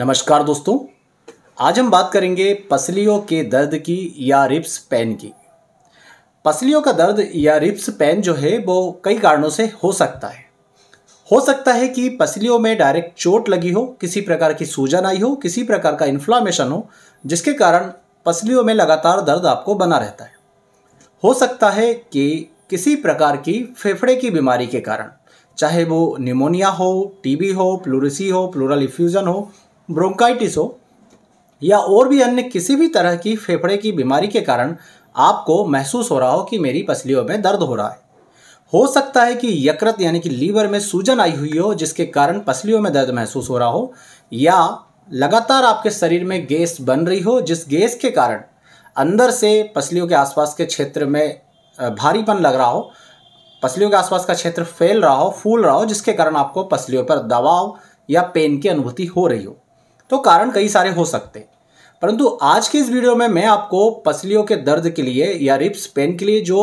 नमस्कार दोस्तों आज हम बात करेंगे पसलियों के दर्द की या रिप्स पेन की पसलियों का दर्द या रिप्स पेन जो है वो कई कारणों से हो सकता है हो सकता है कि पसलियों में डायरेक्ट चोट लगी हो किसी प्रकार की सूजन आई हो किसी प्रकार का इन्फ्लामेशन हो जिसके कारण पसलियों में लगातार दर्द आपको बना रहता है हो सकता है कि किसी प्रकार की फेफड़े की बीमारी के कारण चाहे वो निमोनिया हो टीबी हो प्लूरिसी हो प्लूरल इफ्यूज़न हो ब्रोंकाइटिस हो या और भी अन्य किसी भी तरह की फेफड़े की बीमारी के कारण आपको महसूस हो रहा हो कि मेरी पसलियों में दर्द हो रहा है हो सकता है कि यकृत यानी कि लीवर में सूजन आई हुई हो जिसके कारण पसलियों में दर्द महसूस हो रहा हो या लगातार आपके शरीर में गैस बन रही हो जिस गैस के कारण अंदर से पसलियों के आसपास के क्षेत्र में भारीपन लग रहा हो पसलियों के आसपास का क्षेत्र फैल रहा हो फूल रहा हो जिसके कारण आपको पसलियों पर दबाव या पेन की अनुभूति हो रही हो तो कारण कई सारे हो सकते हैं परंतु आज के इस वीडियो में मैं आपको पसलियों के दर्द के लिए या रिप्स पेन के लिए जो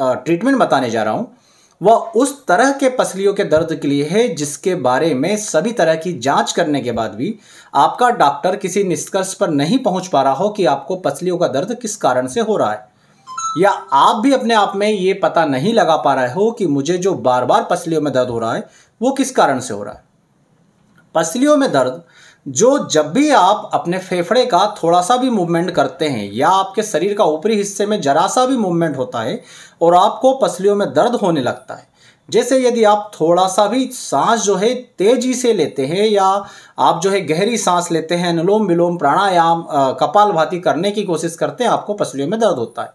ट्रीटमेंट बताने जा रहा हूँ वह उस तरह के पसलियों के दर्द के लिए है जिसके बारे में सभी तरह की जांच करने के बाद भी आपका डॉक्टर किसी निष्कर्ष पर नहीं पहुंच पा रहा हो कि आपको पसलियों का दर्द किस कारण से हो रहा है या आप भी अपने आप में ये पता नहीं लगा पा रहे हो कि मुझे जो बार बार पसलियों में दर्द हो रहा है वो किस कारण से हो रहा है पसलियों में दर्द जो जब भी आप अपने फेफड़े का थोड़ा सा भी मूवमेंट करते हैं या आपके शरीर का ऊपरी हिस्से में जरा सा भी मूवमेंट होता है और आपको पसलियों में दर्द होने लगता है जैसे यदि आप थोड़ा सा भी सांस जो है तेजी से लेते हैं या आप जो है गहरी सांस लेते हैं अनुलोम विलोम प्राणायाम कपाल भाती करने की कोशिश करते हैं आपको पसलियों में दर्द होता है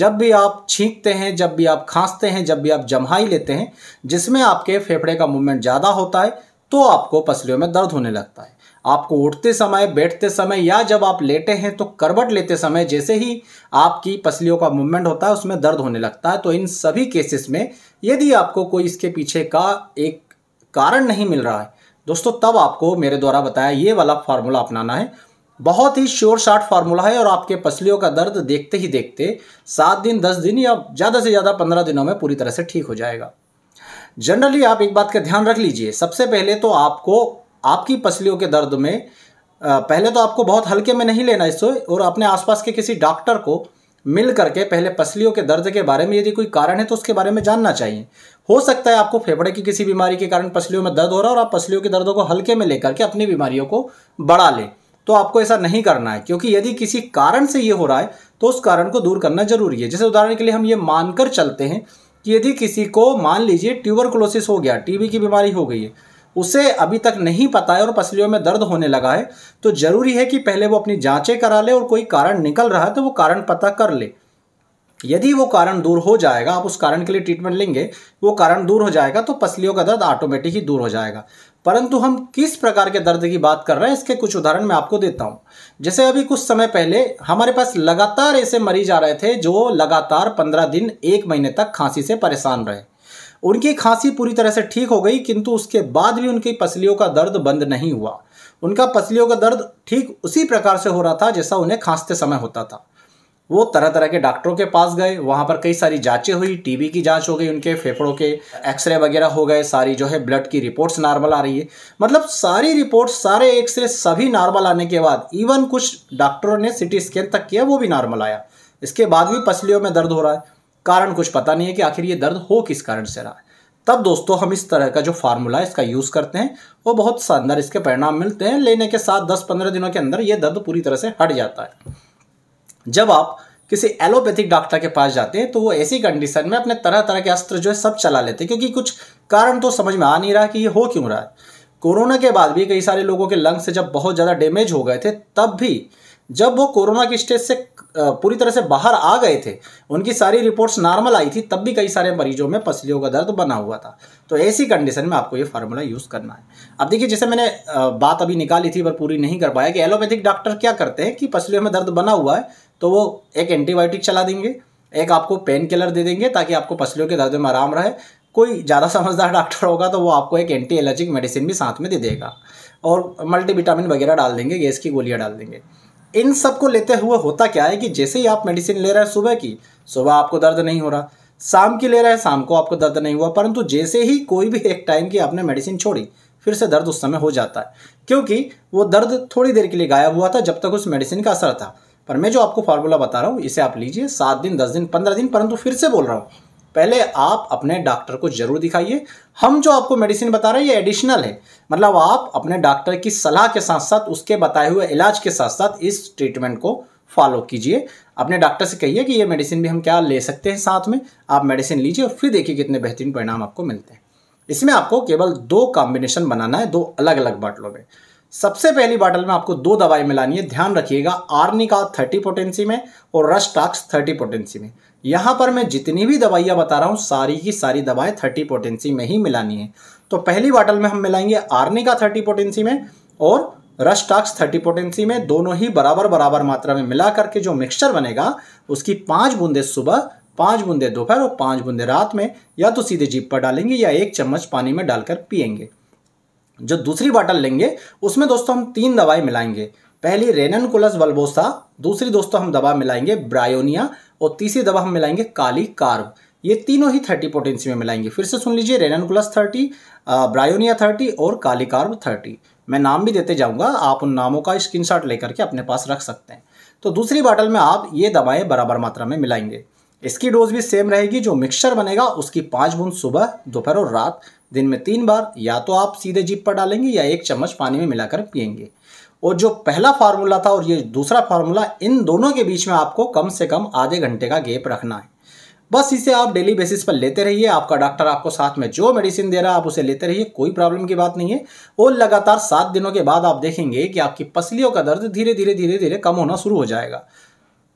जब भी आप छींकते हैं जब भी आप खांसते हैं जब भी आप जम्हाई लेते हैं जिसमें आपके फेफड़े का मूवमेंट ज़्यादा होता है तो आपको पसलियों में दर्द होने लगता है आपको उठते समय बैठते समय या जब आप लेटे हैं तो करवट लेते समय जैसे ही आपकी पसलियों का मूवमेंट होता है उसमें दर्द होने लगता है तो इन सभी केसेस में यदि आपको कोई इसके पीछे का एक कारण नहीं मिल रहा है दोस्तों तब आपको मेरे द्वारा बताया ये वाला फार्मूला अपनाना है बहुत ही श्योर शार्ट फार्मूला है और आपके पसलियों का दर्द देखते ही देखते सात दिन दस दिन या ज़्यादा से ज़्यादा पंद्रह दिनों में पूरी तरह से ठीक हो जाएगा जनरली आप एक बात का ध्यान रख लीजिए सबसे पहले तो आपको आपकी पसलियों के दर्द में पहले तो आपको बहुत हल्के में नहीं लेना इसको और अपने आसपास के किसी डॉक्टर को मिल करके पहले पसलियों के दर्द के बारे में यदि कोई कारण है तो उसके बारे में जानना चाहिए हो सकता है आपको फेफड़े की किसी बीमारी के कारण पसलियों में दर्द हो रहा है और आप पसलियों के दर्दों को हल्के में लेकर के अपनी बीमारियों को बढ़ा लें तो आपको ऐसा नहीं करना है क्योंकि यदि किसी कारण से ये हो रहा है तो उस कारण को दूर करना जरूरी है जैसे उदाहरण के लिए हम ये मानकर चलते हैं कि यदि किसी को मान लीजिए ट्यूबरकुलोसिस हो गया टीबी की बीमारी हो गई है उसे अभी तक नहीं पता है और पसलियों में दर्द होने लगा है तो ज़रूरी है कि पहले वो अपनी जाँचें करा ले और कोई कारण निकल रहा है तो वो कारण पता कर ले यदि वो कारण दूर हो जाएगा आप उस कारण के लिए ट्रीटमेंट लेंगे वो कारण दूर हो जाएगा तो पसलियों का दर्द ऑटोमेटिक ही दूर हो जाएगा परंतु हम किस प्रकार के दर्द की बात कर रहे हैं इसके कुछ उदाहरण मैं आपको देता हूँ जैसे अभी कुछ समय पहले हमारे पास लगातार ऐसे मरीज आ रहे थे जो लगातार पंद्रह दिन एक महीने तक खांसी से परेशान रहे उनकी खांसी पूरी तरह से ठीक हो गई किंतु उसके बाद भी उनकी पसलियों का दर्द बंद नहीं हुआ उनका पसलियों का दर्द ठीक उसी प्रकार से हो रहा था जैसा उन्हें खांसते समय होता था वो तरह तरह के डॉक्टरों के पास गए वहाँ पर कई सारी जाँचें हुई टीबी की जाँच हो गई उनके फेफड़ों के एक्सरे वगैरह हो गए सारी जो है ब्लड की रिपोर्ट्स नॉर्मल आ रही है मतलब सारी रिपोर्ट्स सारे एक्सरे सभी नॉर्मल आने के बाद इवन कुछ डॉक्टरों ने सिटी स्कैन तक किया वो भी नॉर्मल आया इसके बाद भी पसलियों में दर्द हो रहा है कारण कुछ पता नहीं है कि आखिर ये दर्द हो किस कारण से रहा है तब दोस्तों हम इस तरह का जो फार्मूला है इसका यूज़ करते हैं वो बहुत शानदार इसके परिणाम मिलते हैं लेने के साथ 10-15 दिनों के अंदर ये दर्द पूरी तरह से हट जाता है जब आप किसी एलोपैथिक डॉक्टर के पास जाते हैं तो वो ऐसी कंडीशन में अपने तरह तरह के अस्त्र जो है सब चला लेते हैं क्योंकि कुछ कारण तो समझ में आ नहीं रहा कि ये हो क्यों रहा है कोरोना के बाद भी कई सारे लोगों के लंग्स जब बहुत ज़्यादा डैमेज हो गए थे तब भी जब वो कोरोना की स्टेज से पूरी तरह से बाहर आ गए थे उनकी सारी रिपोर्ट्स नॉर्मल आई थी तब भी कई सारे मरीजों में पसलियों का दर्द बना हुआ था तो ऐसी कंडीशन में आपको ये फार्मूला यूज़ करना है अब देखिए जैसे मैंने बात अभी निकाली थी पर पूरी नहीं कर पाया कि एलोपैथिक डॉक्टर क्या करते हैं कि पसलियों में दर्द बना हुआ है तो वो एक एंटीबायोटिक चला देंगे एक आपको पेन किलर दे देंगे ताकि आपको पसलियों के दर्द में आराम रहे कोई ज़्यादा समझदार डॉक्टर होगा तो वो आपको एक एंटी एलर्जिक मेडिसिन भी साथ में दे देगा और मल्टीविटामिन वगैरह डाल देंगे गैस की गोलियाँ डाल देंगे इन सब को लेते हुए होता क्या है कि जैसे ही आप मेडिसिन ले रहे हैं सुबह की सुबह आपको दर्द नहीं हो रहा शाम की ले रहे हैं शाम को आपको दर्द नहीं हुआ परंतु जैसे ही कोई भी एक टाइम की आपने मेडिसिन छोड़ी फिर से दर्द उस समय हो जाता है क्योंकि वो दर्द थोड़ी देर के लिए गायब हुआ था जब तक उस मेडिसिन का असर था पर मैं जो आपको फार्मूला बता रहा हूँ इसे आप लीजिए सात दिन दस दिन पंद्रह दिन परंतु फिर से बोल रहा हूँ पहले आप अपने डॉक्टर को जरूर दिखाइए हम जो आपको मेडिसिन बता रहे हैं ये एडिशनल है मतलब आप अपने डॉक्टर की सलाह के साथ साथ उसके बताए हुए इलाज के साथ साथ इस ट्रीटमेंट को फॉलो कीजिए अपने डॉक्टर से कहिए कि ये मेडिसिन भी हम क्या ले सकते हैं साथ में आप मेडिसिन लीजिए और फिर देखिए कितने बेहतरीन परिणाम आपको मिलते हैं इसमें आपको केवल दो कॉम्बिनेशन बनाना है दो अलग अलग बाटलों में सबसे पहली बाटल में आपको दो दवाई मिलानी है ध्यान रखिएगा आर्निका थर्टी पोटेंसी में और टाक्स थर्टी पोटेंसी में यहाँ पर मैं जितनी भी दवाइयाँ बता रहा हूँ सारी की सारी दवाएं थर्टी पोटेंसी में ही मिलानी है तो पहली बॉटल में हम मिलाएंगे आर्निका थर्टी पोटेंसी में और रस्टाक्स थर्टी पोटेंसी में दोनों ही बराबर बराबर मात्रा में मिला करके जो मिक्सचर बनेगा उसकी पाँच बूंदे सुबह पाँच बूंदे दोपहर और पाँच बूंदे रात में या तो सीधे जीप पर डालेंगे या एक चम्मच पानी में डालकर पियेंगे जो दूसरी बॉटल लेंगे उसमें दोस्तों हम तीन दवाई मिलाएंगे पहली रेनन कुलस वल्बोसा दूसरी दोस्तों हम दवा मिलाएंगे ब्रायोनिया और तीसरी दवा हम मिलाएंगे काली कार्ब ये तीनों ही थर्टी पोटेंसी में मिलाएंगे फिर से सुन लीजिए रेननकुलस थर्टी ब्रायोनिया थर्टी और काली कार्ब थर्टी मैं नाम भी देते जाऊंगा आप उन नामों का स्क्रीन शॉट लेकर के अपने पास रख सकते हैं तो दूसरी बाटल में आप ये दवाएं बराबर मात्रा में मिलाएंगे इसकी डोज भी सेम रहेगी जो मिक्सचर बनेगा उसकी पाँच बूंद सुबह दोपहर और रात दिन में तीन बार या तो आप सीधे जीप पर डालेंगे या एक चम्मच पानी में मिलाकर पियेंगे और जो पहला फार्मूला था और ये दूसरा फार्मूला इन दोनों के बीच में आपको कम से कम आधे घंटे का गेप रखना है बस इसे आप डेली बेसिस पर लेते रहिए आपका डॉक्टर आपको साथ में जो मेडिसिन दे रहा है आप उसे लेते रहिए कोई प्रॉब्लम की बात नहीं है और लगातार सात दिनों के बाद आप देखेंगे कि आपकी पसलियों का दर्द धीरे धीरे धीरे धीरे कम होना शुरू हो जाएगा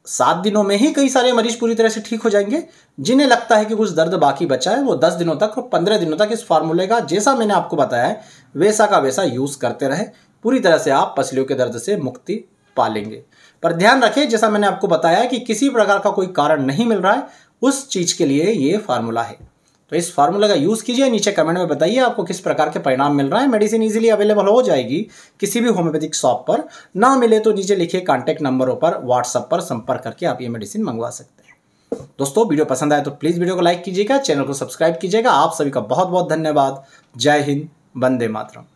सात दिनों में ही कई सारे मरीज पूरी तरह से ठीक हो जाएंगे जिन्हें लगता है कि कुछ दर्द बाकी बचा है वो दस दिनों तक और पंद्रह दिनों तक इस फार्मूले का जैसा मैंने आपको बताया है वैसा का वैसा यूज़ करते रहे पूरी तरह से आप पसलियों के दर्द से मुक्ति पा लेंगे पर ध्यान रखें जैसा मैंने आपको बताया कि किसी प्रकार का कोई कारण नहीं मिल रहा है उस चीज़ के लिए ये फार्मूला है तो इस फार्मूला का यूज़ कीजिए नीचे कमेंट में बताइए आपको किस प्रकार के परिणाम मिल रहा है मेडिसिन इजीली अवेलेबल हो जाएगी किसी भी होम्योपैथिक शॉप पर ना मिले तो नीचे लिखे कांटेक्ट नंबरों पर व्हाट्सअप पर संपर्क करके आप ये मेडिसिन मंगवा सकते हैं दोस्तों वीडियो पसंद आए तो प्लीज़ वीडियो को लाइक कीजिएगा चैनल को सब्सक्राइब कीजिएगा आप सभी का बहुत बहुत धन्यवाद जय हिंद वंदे मातरम